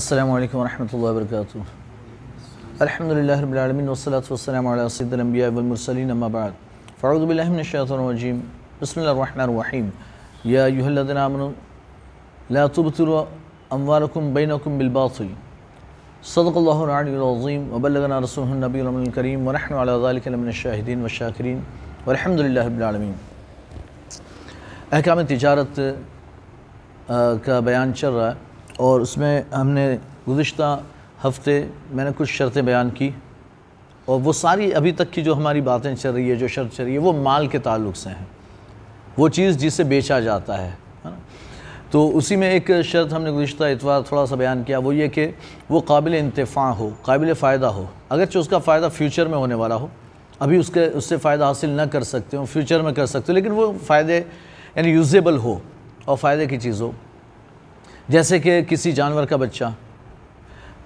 السلام عليكم ورحمة الله وبركاته الحمد لله رب العالمين والصلاة والسلام على سيد الأنبياء والمرسلين أما بعد فأعوذ بالله من الشيطان الرجيم بسم الله الرحمن الرحيم يا أيها الذين آمنوا لا تبطلوا أموالكم بينكم بالباطل صدق الله العلي العظيم وبلغنا رسوله النبي الكريم ونحن على ذلك من الشاهدين والشاكرين والحمد لله رب العالمين أحكام التجارة آه، كبيان बयान और उसमें हमने गुज्त हफ्ते मैंने कुछ शर्तें बयान की और वो सारी अभी तक की जो हमारी बातें चल रही है जो शर्त चल रही है वो माल के ताल्लुक से हैं वो चीज़ जिसे बेचा जाता है ना तो उसी में एक शर्त हमने गुज्त एतवार थोड़ा सा बयान किया वो ये कि वो काबिल इंतफ़ा हो काबिल फ़ायदा हो अगरचे उसका फ़ायदा फ्यूचर में होने वाला हो अभी उसके उससे फ़ायदा हासिल ना कर सकते हो फ्यूचर में कर सकते हो लेकिन वो फ़ायदे यानी यूजेबल हो और फ़ायदे की चीज़ हो जैसे कि किसी जानवर का बच्चा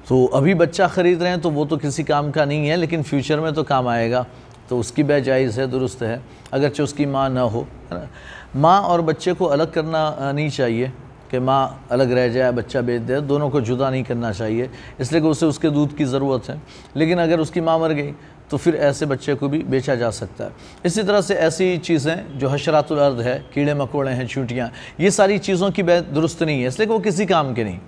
तो अभी बच्चा ख़रीद रहे हैं तो वो तो किसी काम का नहीं है लेकिन फ्यूचर में तो काम आएगा तो उसकी बेजाइज़ है दुरुस्त है अगरचे उसकी माँ ना हो ना माँ और बच्चे को अलग करना नहीं चाहिए कि माँ अलग रह जाए बच्चा बेच दे दोनों को जुदा नहीं करना चाहिए इसलिए कि उसे उसके दूध की ज़रूरत है लेकिन अगर उसकी माँ मर गई तो फिर ऐसे बच्चे को भी बेचा जा सकता है इसी तरह से ऐसी चीज़ें जो हशरातुलर्द है कीड़े मकोड़े हैं चूटियाँ ये सारी चीज़ों की दुरुस्त नहीं है इसलिए कि वो किसी काम के नहीं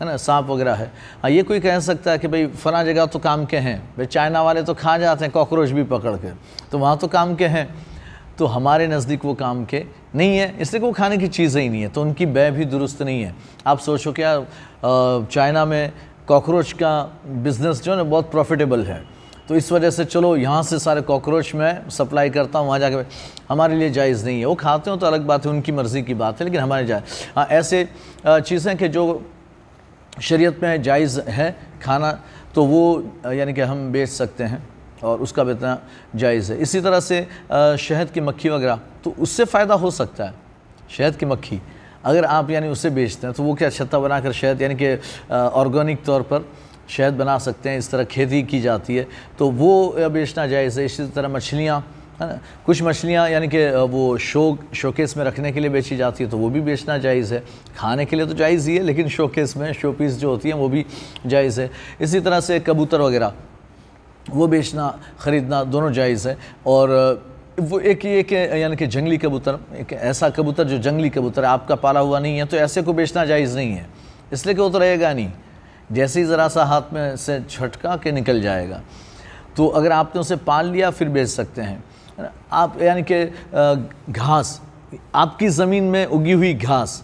है ना सांप वगैरह है हाँ ये कोई कह सकता है कि भाई फ़ला जगह तो काम के हैं भाई चाइना वाले तो खा जाते हैं कॉकरोच भी पकड़ के तो वहाँ तो काम के हैं तो हमारे नज़दीक वो काम के नहीं है इसलिए वो खाने की चीज़ें ही नहीं है तो उनकी बै भी दुरुस्त नहीं है आप सोचो क्या चाइना में कॉकरोच का बिज़नेस जो है ना बहुत प्रॉफिटेबल है तो इस वजह से चलो यहाँ से सारे कॉकरोच मैं सप्लाई करता हूँ वहाँ जाके हमारे लिए जायज़ नहीं है वो खाते हो तो अलग बात है उनकी मर्ज़ी की बात है लेकिन हमारे जाए हाँ ऐसे चीज़ें कि जो शरीयत में जायज़ है खाना तो वो यानी कि हम बेच सकते हैं और उसका भी इतना जायज़ है इसी तरह से शहद की मक्खी वगैरह तो उससे फ़ायदा हो सकता है शहद की मक्खी अगर आप यानी उससे बेचते हैं तो वो क्या छत्ता बनाकर शहद यानी कि ऑर्गेनिक तौर पर शहद बना सकते हैं इस तरह खेती की जाती है तो वो बेचना जायज़ है इसी तरह मछलियाँ है ना कुछ मछलियाँ यानी कि वो शोक शोकेस में रखने के लिए बेची जाती है तो वो भी बेचना जायज़ है खाने के लिए तो जायज़ ही है लेकिन शोकेस में शो पीस जो होती हैं वो भी जायज़ है इसी तरह से कबूतर वगैरह वो बेचना ख़रीदना दोनों जायज़ है और वो एक ये कि यानी कि जंगली कबूतर एक ऐसा कबूतर जो जंगली कबूतर है आपका पाला हुआ नहीं है तो ऐसे को बेचना जायज़ नहीं है इसलिए कि वो तो रहेगा नहीं जैसे ही ज़रा सा हाथ में से छटका के निकल जाएगा तो अगर आपने उसे पाल लिया फिर बेच सकते हैं आप यानी कि घास आपकी ज़मीन में उगी हुई घास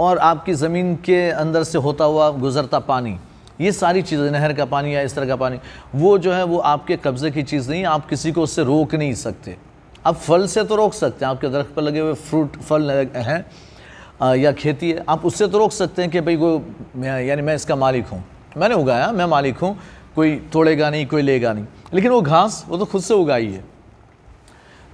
और आपकी ज़मीन के अंदर से होता हुआ गुज़रता पानी ये सारी चीज़ें नहर का पानी या इस तरह का पानी वो जो है वो आपके कब्ज़े की चीज़ नहीं आप किसी को उससे रोक नहीं सकते आप फल से तो रोक सकते हैं आपके दरख्त पर लगे हुए फ्रूट फल हैं या खेती है आप उससे तो रोक सकते हैं कि भाई वो यानी मैं इसका मालिक हूँ मैंने उगाया मैं मालिक हूँ कोई तोड़ेगा नहीं कोई लेगा नहीं लेकिन वो घास वो तो खुद से उगाई है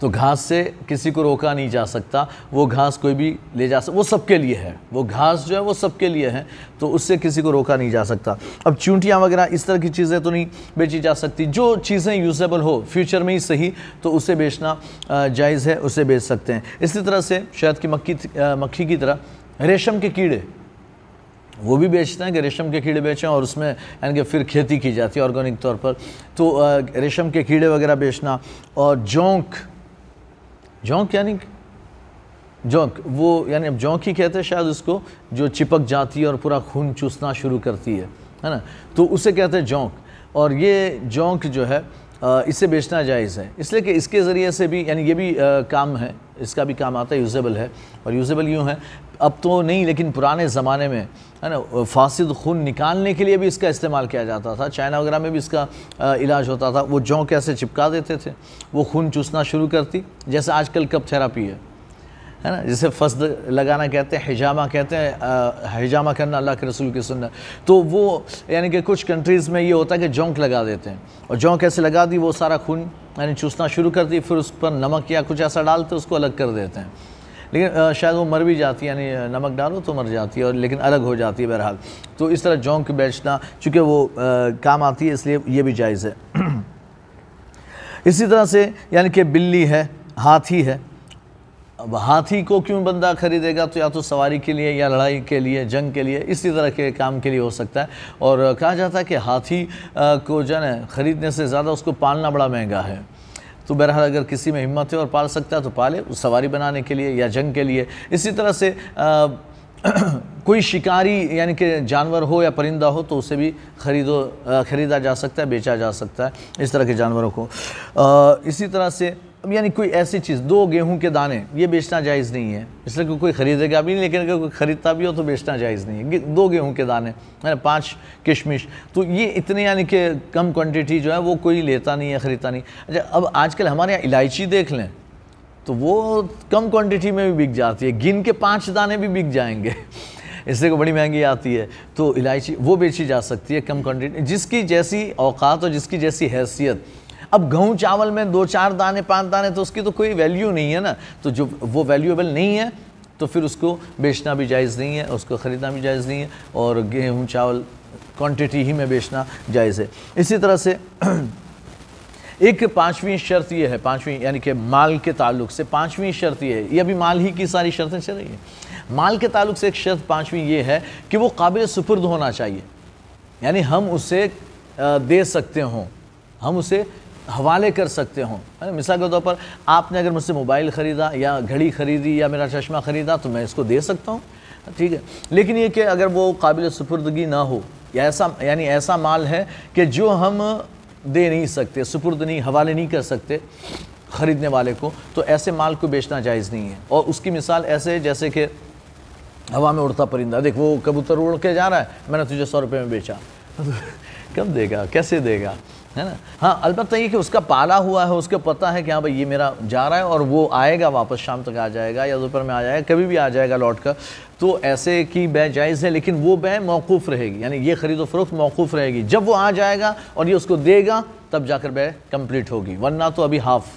तो घास से किसी को रोका नहीं जा सकता वो घास कोई भी ले जा सकता वो सबके लिए है वो घास जो है वो सबके लिए है तो उससे किसी को रोका नहीं जा सकता अब चूंटियाँ वगैरह इस तरह की चीज़ें तो नहीं बेची जा सकती जो चीज़ें यूजेबल हो फ्यूचर में ही सही तो उसे बेचना जायज़ है उसे बेच सकते हैं इसी तरह से शायद की मक्खी मक्खी की तरह रेशम के कीड़े वो भी बेचते हैं कि रेशम के कीड़े बेचें और उसमें यानी कि फिर खेती की जाती है ऑर्गेनिक तौर पर तो रेशम के कीड़े वगैरह बेचना और जोंक जोंक यानी जोंक वो यानी अब जोंक ही कहते हैं शायद उसको जो चिपक जाती है और पूरा खून चूसना शुरू करती है है ना तो उसे कहते हैं जोंक और ये जोंक जो है इसे बेचना जायज़ है इसलिए कि इसके ज़रिए से भी यानी ये भी काम है इसका भी काम आता है यूज़ेबल है और यूज़ेबल यूँ है अब तो नहीं लेकिन पुराने ज़माने में है ना फासिद खून निकालने के लिए भी इसका इस्तेमाल किया जाता था चाइना वगैरह में भी इसका आ, इलाज होता था वो जौ कैसे चिपका देते थे वो खून चूसना शुरू करती जैसे आजकल कप थेरापी है है ना जिसे फसद लगाना कहते हैं हिजामा कहते हैं हिजामा करना अल्लाह के रसूल की सुनना तो वो यानी कि कुछ कंट्रीज़ में ये होता है कि जोंक लगा देते हैं और जोंक ऐसे लगा दी वो सारा खून यानी चूसना शुरू कर दी फिर उस पर नमक या कुछ ऐसा डालते उसको अलग कर देते हैं लेकिन शायद वो मर भी जाती है यानी नमक डालो तो मर जाती है और लेकिन अलग हो जाती है बहरहाल तो इस तरह जोंक बेचना चूँकि वो काम आती है इसलिए ये भी जायज़ है इसी तरह से यानी कि बिल्ली है हाथी है अब हाथी को क्यों बंदा खरीदेगा तो या तो सवारी के लिए या लड़ाई के लिए जंग के लिए इसी तरह के काम के लिए हो सकता है और कहा जाता है कि हाथी को जो है ख़रीदने से ज़्यादा उसको पालना बड़ा महंगा है तो बहरहाल अगर किसी में हिम्मत है और पाल सकता है तो पाले उस सवारी बनाने के लिए या जंग के लिए इसी तरह से आ, कोई शिकारी यानी कि जानवर हो या परिंदा हो तो उसे भी खरीदो ख़रीदा जा सकता है बेचा जा सकता है इस तरह के जानवरों को आ, इसी तरह से यानी कोई ऐसी चीज़ दो गेहूं के दाने ये बेचना जायज़ नहीं है इसलिए कि कोई ख़रीदेगा भी नहीं लेकिन अगर कोई ख़रीदता भी हो तो बेचना जायज़ नहीं है दो गेहूं के दाने है पाँच किशमिश तो ये इतने यानी कि कम क्वान्टिटी जो है वो कोई लेता नहीं है ख़रीदता नहीं अच्छा अब आजकल हमारे यहाँ इलायची देख लें तो वो कम क्वान्टिटी में भी बिक जाती है गिन के पाँच दाने भी बिक जाएंगे इससे को बड़ी महंगी आती है तो इलायची वो बेची जा सकती है कम क्वान्टिटी जिसकी जैसी औकात और जिसकी जैसी हैसियत अब गेहूँ चावल में दो चार दाने पाँच दाने तो उसकी तो कोई वैल्यू नहीं है ना तो जो वो वैल्यूएबल नहीं है तो फिर उसको बेचना भी जायज़ नहीं है उसको ख़रीदना भी जायज़ नहीं है और गेहूँ चावल क्वान्टिटी ही में बेचना जायज़ है इसी तरह से एक पांचवी शर्त यह है पांचवी यानी कि माल के ताल्लुक से पाँचवीं शर्त यह है ये अभी माल ही की सारी शर्तें चल रही हैं माल के ताल्लुक से एक शर्त पाँचवीं ये है कि वो काबिल सुपुर्द होना चाहिए यानी हम उसे दे सकते हों हम उसे हवाले कर सकते हों मिसाल के तौर पर आपने अगर मुझसे मोबाइल ख़रीदा या घड़ी ख़रीदी या मेरा चश्मा ख़रीदा तो मैं इसको दे सकता हूँ ठीक है लेकिन ये कि अगर वो काबिल सुपुर्दगी ना हो या ऐसा यानी ऐसा माल है कि जो हम दे नहीं सकते सुपुर्द नहीं हवाले नहीं कर सकते ख़रीदने वाले को तो ऐसे माल को बेचना जायज़ नहीं है और उसकी मिसाल ऐसे जैसे कि हवा में उड़ता परिंदा देख वो कबूतर उड़ के जा रहा है मैंने तुझे सौ रुपये में बेचा कब देगा कैसे देगा है ना हाँ अलबत्त ये कि उसका पाला हुआ है उसको पता है कि हाँ भाई ये मेरा जा रहा है और वो आएगा वापस शाम तक आ जाएगा या दोपहर में आ जाएगा कभी भी आ जाएगा लौट कर तो ऐसे की बै जायज़ है लेकिन वो बै मौकूफ़ रहेगी यानी ये खरीदो फरोख्त मौकूफ़ रहेगी जब वो आ जाएगा और ये उसको देगा तब जाकर बै कम्प्लीट होगी वरना तो अभी हाफ़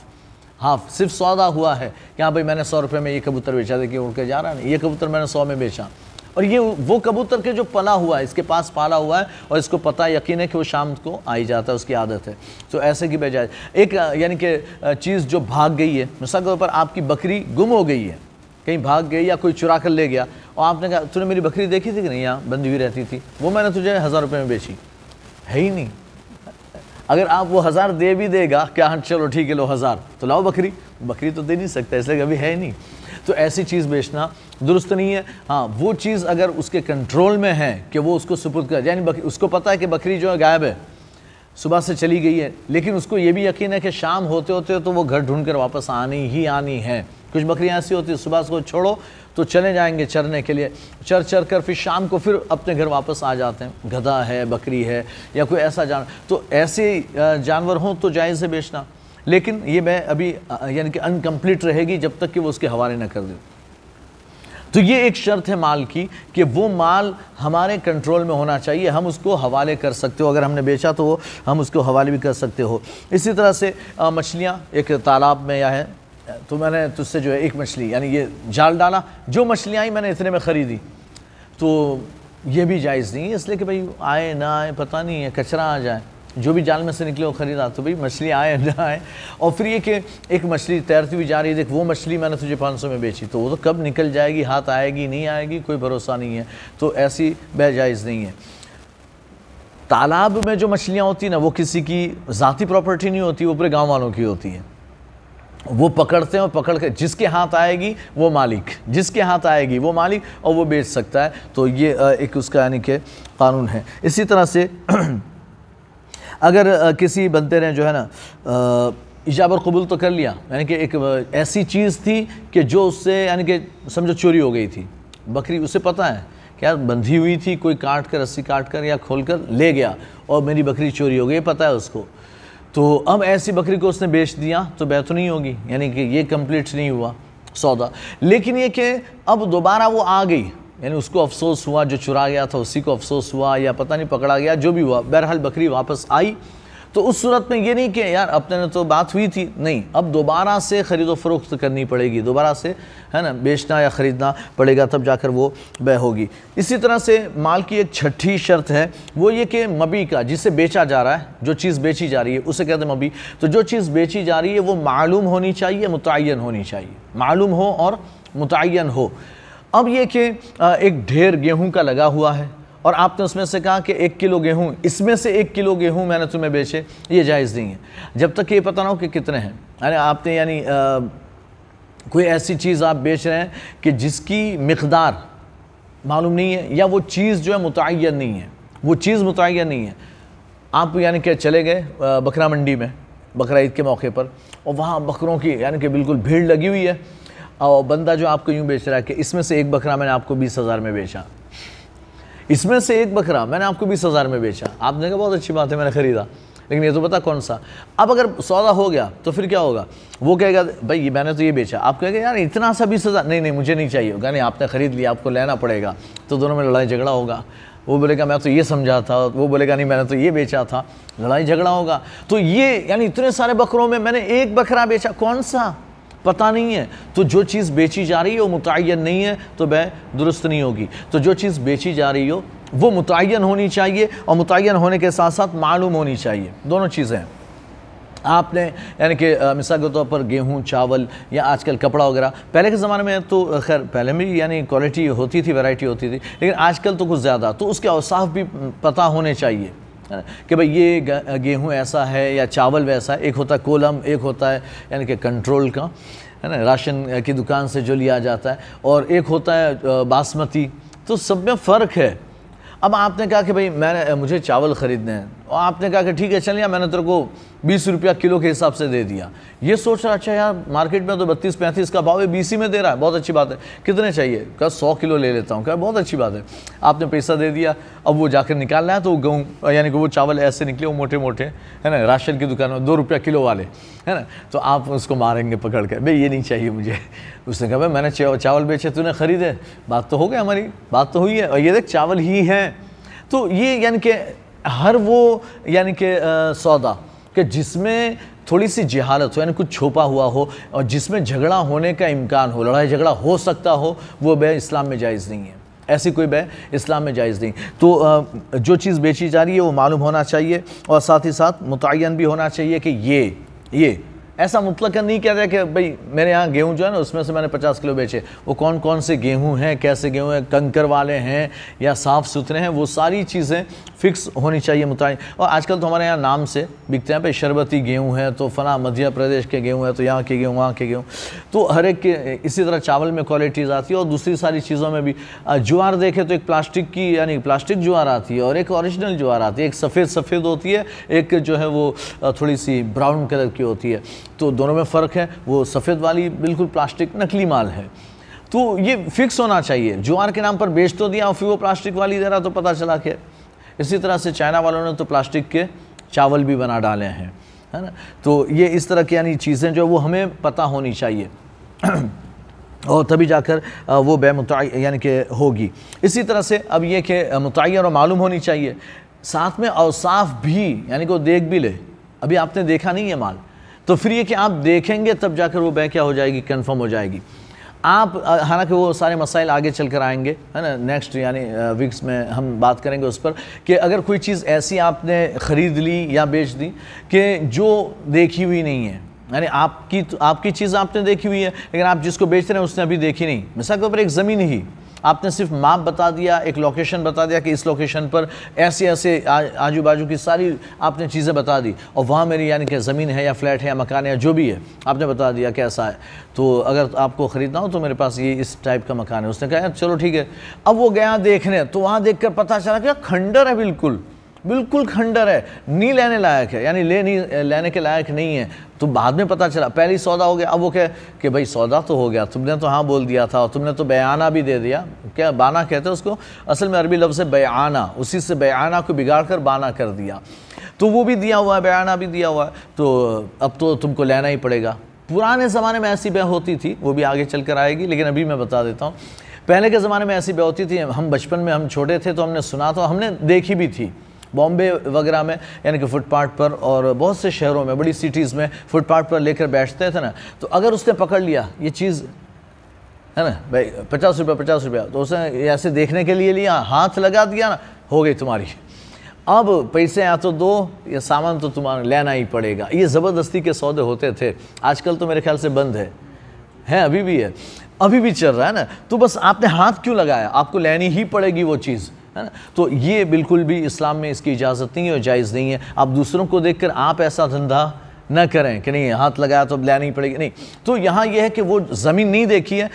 हाफ सिर्फ सौदा हुआ है कि हाँ भाई मैंने सौ रुपये में ये कबूतर बेचा देखिए उड़ के जा रहा है ये कबूतर मैंने सौ में बेचा और ये वो कबूतर के जो पला हुआ है इसके पास पाला हुआ है और इसको पता यकीन है कि वो शाम को आ ही जाता है उसकी आदत है तो ऐसे की बजाय एक यानी कि चीज़ जो भाग गई है मिसाल के तौर पर आपकी बकरी गुम हो गई है कहीं भाग गई या कोई चुरा कर ले गया और आपने कहा तूने मेरी बकरी देखी थी कि नहीं यहाँ बंदी हुई रहती थी वो मैंने तुझे हज़ार रुपये में बेची है ही नहीं अगर आप वो हज़ार दे भी देगा क्या हाँ चलो ठीक है लो हज़ार तो लाओ बकरी बकरी तो दे नहीं सकता इसलिए कभी है नहीं तो ऐसी चीज़ बेचना दुरुस्त नहीं है हाँ वो चीज़ अगर उसके कंट्रोल में है कि वो उसको सुपुर्द कर यानी उसको पता है कि बकरी जो है गायब है सुबह से चली गई है लेकिन उसको ये भी यकीन है कि शाम होते होते तो वो घर ढूंढ कर वापस आनी ही आनी है कुछ बकरियाँ ऐसी होती है सुबह को छोड़ो तो चले जाएंगे चरने के लिए चर चर कर फिर शाम को फिर अपने घर वापस आ जाते हैं गधा है बकरी है या कोई ऐसा जानवर तो ऐसे जानवर हों तो जायज़ है बेचना लेकिन ये मैं अभी यानी कि अनकम्प्लीट रहेगी जब तक कि वो उसके हवाले ना कर दे तो ये एक शर्त है माल की कि वो माल हमारे कंट्रोल में होना चाहिए हम उसको हवाले कर सकते हो अगर हमने बेचा तो हम उसको हवाले भी कर सकते हो इसी तरह से मछलियाँ एक तालाब में या है तो मैंने तुझसे जो है एक मछली यानी ये जाल डाला जो मछलियाँ आई मैंने इतने में ख़रीदी तो ये भी जायज़ नहीं है इसलिए कि भाई आए ना आए पता नहीं है कचरा आ जाए जो भी जाल में से निकले वो खरीदा तो भाई मछली आए ना आए और फिर ये कि एक मछली तैरती हुई जा रही है देख वो मछली मैंने तुझे 500 में बेची तो वो तो कब निकल जाएगी हाथ आएगी नहीं आएगी कोई भरोसा नहीं है तो ऐसी बेजायज नहीं है तालाब में जो मछलियाँ होती ना वो किसी की ज़ाती प्रॉपर्टी नहीं होती वो पूरे गाँव वालों की होती है वो पकड़ते हैं और पकड़ के जिसके हाथ आएगी वो मालिक जिसके हाथ आएगी वो मालिक और वो बेच सकता है तो ये एक उसका यानी कि कानून है इसी तरह से अगर किसी बनते ने जो है ना इजाब कबूल तो कर लिया यानी कि एक ऐसी चीज़ थी कि जो उससे यानी कि समझो चोरी हो गई थी बकरी उसे पता है कि यार बंधी हुई थी कोई काट कर रस्सी काट कर या खोल कर ले गया और मेरी बकरी चोरी हो गई पता है उसको तो अब ऐसी बकरी को उसने बेच दिया तो बैत तो नहीं होगी यानी कि ये कंप्लीट नहीं हुआ सौदा लेकिन ये कि अब दोबारा वो आ गई यानी उसको अफसोस हुआ जो चुरा गया था उसी को अफसोस हुआ या पता नहीं पकड़ा गया जो भी हुआ बहरहाल बकरी वापस आई तो उस सूरत में ये नहीं कि यार अपने ने तो बात हुई थी नहीं अब दोबारा से ख़रीदो फरोख्त करनी पड़ेगी दोबारा से है ना बेचना या ख़रीदना पड़ेगा तब जाकर वो बह होगी इसी तरह से माल की एक छठी शर्त है वो ये कि मबी का जिसे बेचा जा रहा है जो चीज़ बेची जा रही है उसे कहते हैं मबी तो जो चीज़ बेची जा रही है वो मालूम होनी चाहिए मुतन होनी चाहिए मालूम हो और मुतन हो अब ये कि एक ढेर गेहूं का लगा हुआ है और आपने उसमें से कहा कि एक किलो गेहूं इसमें से एक किलो गेहूं मैंने तुम्हें बेचे ये जायज़ नहीं है जब तक ये पता ना हो कि कितने हैं अरे आपने यानी कोई ऐसी चीज़ आप बेच रहे हैं कि जिसकी मकदार मालूम नहीं है या वो चीज़ जो है मुतन नहीं है वो चीज़ मुतन नहीं है आप यानी कि चले गए बकरा मंडी में बकरा ईद के मौके पर और वहाँ बकरों की यानी कि बिल्कुल भीड़ लगी हुई है और बंदा जो आपको यूँ बेच रहा है कि इसमें से एक बकरा मैंने आपको बीस हज़ार में बेचा इसमें से एक बकरा मैंने आपको बीस हज़ार में बेचा आपने कहा बहुत अच्छी बात है मैंने ख़रीदा लेकिन ये तो पता कौन सा अब अगर सौदा हो गया तो फिर क्या होगा वो कहेगा भाई मैंने तो ये बेचा आप कहेंगे यार इतना सा बीस हज़ार नहीं नहीं मुझे नहीं चाहिए होगा नहीं आपने ख़रीद लिया आपको लेना पड़ेगा तो दोनों में लड़ाई झगड़ा होगा वो बोलेगा मैं तो ये समझा था वो बोलेगा नहीं मैंने तो ये बेचा था लड़ाई झगड़ा होगा तो ये यानी इतने सारे बकरों में मैंने एक बकरा बेचा कौन सा पता नहीं है तो जो चीज़ बेची जा रही है वो मुतन नहीं है तो वह दुरुस्त नहीं होगी तो जो चीज़ बेची जा रही हो वो मुतन होनी चाहिए और मुतन होने के साथ साथ मालूम होनी चाहिए दोनों चीज़ें हैं आपने यानी कि मिसाल के तौर पर गेहूँ चावल या आजकल कपड़ा वगैरह पहले के ज़माने में तो खैर पहले में यानी क्वालिटी होती थी वैरायटी होती थी लेकिन आजकल तो कुछ ज़्यादा तो उसके अवसाफ भी पता होने चाहिए है कि भाई ये गेहूँ ऐसा है या चावल वैसा है एक होता है कोलम एक होता है यानी कि कंट्रोल का है ना राशन की दुकान से जो लिया जाता है और एक होता है बासमती तो सब में फ़र्क है अब आपने कहा कि भाई मैंने मुझे चावल ख़रीदने हैं आपने कहा कि ठीक है चल मैंने तेरे को बीस रुपया किलो के हिसाब से दे दिया ये सोच रहा अच्छा यार मार्केट में तो बत्तीस पैंतीस का भाव है बीस में दे रहा है बहुत अच्छी बात है कितने चाहिए क्या सौ किलो ले लेता हूँ क्या बहुत अच्छी बात है आपने पैसा दे दिया अब वो जाकर निकाल रहा है तो गेहूँ यानी कि वो चावल ऐसे निकले वो मोटे मोटे है ना राशन की दुकान में दो रुपया किलो वाले है ना तो आप उसको मारेंगे पकड़ कर भाई ये नहीं चाहिए मुझे उसने कहा भाई मैंने चावल बेचे तूने ख़रीदे बात तो हो गई हमारी बात तो हुई है और ये देख चावल ही हैं तो ये यानी कि हर वो यानी कि सौदा कि जिसमें थोड़ी सी जहालत हो यानी कुछ छुपा हुआ हो और जिसमें झगड़ा होने का इम्कान हो लड़ाई झगड़ा हो सकता हो वो बह इस्लाम में जायज़ नहीं है ऐसी कोई बह इस्लाम में जायज़ नहीं तो जो चीज़ बेची जा रही है वो मालूम होना चाहिए और साथ ही साथ मुतन भी होना चाहिए कि ये ये ऐसा मुतलक नहीं कहता कि भाई मेरे यहाँ गेहूँ जो है ना उसमें से मैंने पचास किलो बेचे वो कौन कौन से गेहूँ हैं कैसे गेहूँ हैं कंकर वाले हैं या साफ़ सुथरे हैं वो सारी चीज़ें फ़िक्स होनी चाहिए मुताबिक और आजकल तो हमारे यहाँ नाम से बिकते हैं भाई शरबती गेहूँ है तो फ़ला मध्य प्रदेश के गेहूँ हैं तो यहाँ के गेहूँ वहाँ के गेहूँ तो हर एक के इसी तरह चावल में क्वालिटीज़ आती है और दूसरी सारी चीज़ों में भी जुआर देखें तो एक प्लास्टिक की यानी प्लास्टिक जुआर आती है और एक औरिजिनल जुआर आती है एक सफ़ेद सफ़ेद होती है एक जो है वो थोड़ी सी ब्राउन कलर की होती है तो दोनों में फ़र्क है वो सफ़ेद वाली बिल्कुल प्लास्टिक नकली माल है तो ये फिक्स होना चाहिए ज्वार के नाम पर बेच तो दिया और फिर वो प्लास्टिक वाली दे रहा तो पता चला कि इसी तरह से चाइना वालों ने तो प्लास्टिक के चावल भी बना डाले हैं है ना तो ये इस तरह की यानी चीज़ें जो वो हमें पता होनी चाहिए और तभी जाकर वो बेमुत यानी कि होगी इसी तरह से अब ये कि मुतन और मालूम होनी चाहिए साथ में अवसाफ भी यानी कि वो देख भी ले अभी आपने देखा नहीं है माल तो फिर ये कि आप देखेंगे तब जाकर वो बै क्या हो जाएगी कन्फर्म हो जाएगी आप हालांकि वो सारे मसाइल आगे चल कर आएंगे है ना नेक्स्ट यानी वीक्स में हम बात करेंगे उस पर कि अगर कोई चीज़ ऐसी आपने ख़रीद ली या बेच दी कि जो देखी हुई नहीं है यानी आपकी तो, आपकी चीज़ आपने देखी हुई है लेकिन आप जिसको बेच रहे हैं उसने अभी देखी नहीं मिसाल के ऊपर एक ज़मीन ही आपने सिर्फ माप बता दिया एक लोकेशन बता दिया कि इस लोकेशन पर ऐसे ऐसे आजू बाजू की सारी आपने चीज़ें बता दी और वहाँ मेरी यानी कि ज़मीन है या फ्लैट है या मकान है या जो भी है आपने बता दिया कैसा है तो अगर आपको ख़रीदना हो तो मेरे पास ये इस टाइप का मकान है उसने कहा चलो ठीक है अब वो गया देखने तो वहाँ देख कर पता चला कि खंडर है बिल्कुल बिल्कुल खंडर है नहीं लेने लायक है यानी ले नहीं लेने के लायक नहीं है तो बाद में पता चला पहले ही सौदा हो गया अब वो कह कि भाई सौदा तो हो गया तुमने तो हाँ बोल दिया था और तुमने तो बयाना भी दे दिया क्या बाना कहते हैं उसको असल में अरबी लफ्ज़ है बयाना उसी से बयाना को बिगाड़ कर बाना कर दिया तो वो भी दिया हुआ है बयाना भी दिया हुआ है तो अब तो तुमको लेना ही पड़ेगा पुराने ज़माने में ऐसी बह होती थी वो भी आगे चल कर आएगी लेकिन अभी मैं बता देता हूँ पहले के ज़माने में ऐसी बह होती थी हम बचपन में हम छोटे थे तो हमने सुना तो हमने देखी भी थी बॉम्बे वगैरह में यानी कि फुटपाथ पर और बहुत से शहरों में बड़ी सिटीज़ में फुटपाथ पर लेकर बैठते थे ना तो अगर उसने पकड़ लिया ये चीज़ है ना भाई पचास रुपया पचास रुपया तो उसने ऐसे देखने के लिए लिया हाथ लगा दिया ना हो गई तुम्हारी अब पैसे या तो दो या सामान तो तुम्हारा लेना ही पड़ेगा ये ज़बरदस्ती के सौदे होते थे आजकल तो मेरे ख्याल से बंद है हैं अभी भी है अभी भी चल रहा है ना तो बस आपने हाथ क्यों लगाया आपको लेनी ही पड़ेगी वो चीज़ है ना तो ये बिल्कुल भी इस्लाम में इसकी इजाज़त नहीं है और जायज़ नहीं है आप दूसरों को देख कर आप ऐसा धंधा ना करें कि नहीं हाथ लगाया तो लेना ही पड़ेगी नहीं तो यहाँ यह है कि वो ज़मीन नहीं देखी है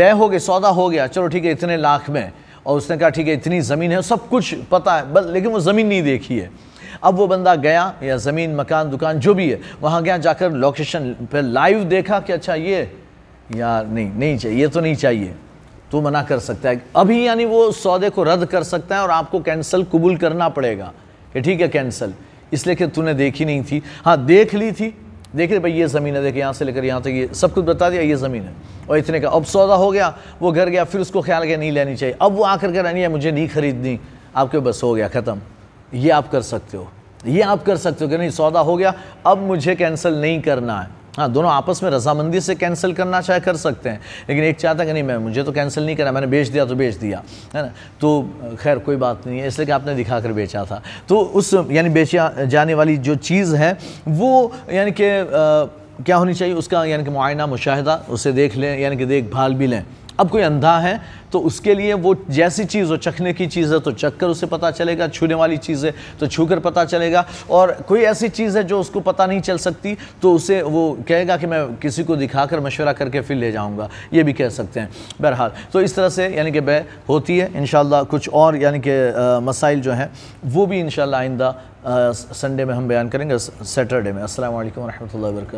बे हो गए सौदा हो गया चलो ठीक है इतने लाख में और उसने कहा ठीक है इतनी ज़मीन है सब कुछ पता है बस लेकिन वो ज़मीन नहीं देखी है अब वो बंदा गया या ज़मीन मकान दुकान जो भी है वहाँ गया जाकर लोकेशन पर लाइव देखा कि अच्छा ये यार नहीं नहीं चाहिए ये तो नहीं चाहिए तो मना कर सकता है अभी यानी वो सौदे को रद्द कर सकता है और आपको कैंसिल कबूल करना पड़ेगा कि ठीक है कैंसिल इसलिए कि तूने देखी नहीं थी हाँ देख ली थी देख रहे भाई ये ज़मीन है देखिए यहाँ से लेकर यहाँ तक ये सब कुछ बता दिया ये ज़मीन है और इतने का अब सौदा हो गया वो घर गया फिर उसको ख्याल गया नहीं लेनी चाहिए अब वो आकर के रहनी है मुझे नहीं खरीदनी आपके बस हो गया ख़त्म ये आप कर सकते हो ये आप कर सकते हो कि नहीं सौदा हो गया अब मुझे कैंसिल नहीं करना है हाँ दोनों आपस में रजामंदी से कैंसिल करना चाहे कर सकते हैं लेकिन एक चाहता कि नहीं मैं मुझे तो कैंसिल नहीं करा मैंने बेच दिया तो बेच दिया है ना तो खैर कोई बात नहीं है इसलिए कि आपने दिखा कर बेचा था तो उस यानी बेचा जाने वाली जो चीज़ है वो यानी कि क्या होनी चाहिए उसका यानी कि मुआयना मुशाहिदा उसे देख लें यानी कि देखभाल भी लें अब कोई अंधा है तो उसके लिए वो जैसी चीज़ हो चखने की चीज़ है तो चख कर उसे पता चलेगा छूने वाली चीज़ है तो छू कर पता चलेगा और कोई ऐसी चीज़ है जो उसको पता नहीं चल सकती तो उसे वो कहेगा कि मैं किसी को दिखा कर मशवरा करके फिर ले जाऊँगा ये भी कह सकते हैं बहरहाल तो इस तरह से यानी कि बह होती है इन कुछ और यानी कि मसाइल जो हैं वो भी इन आइंदा संडे में हम बयान करेंगे सैटरडे में असल वरहमल वर्क